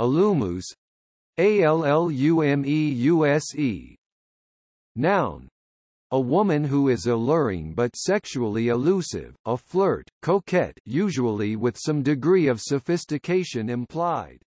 Allumus A-L-L-U-M-E-U-S-E Noun a woman who is alluring but sexually elusive, a flirt, coquette usually with some degree of sophistication implied.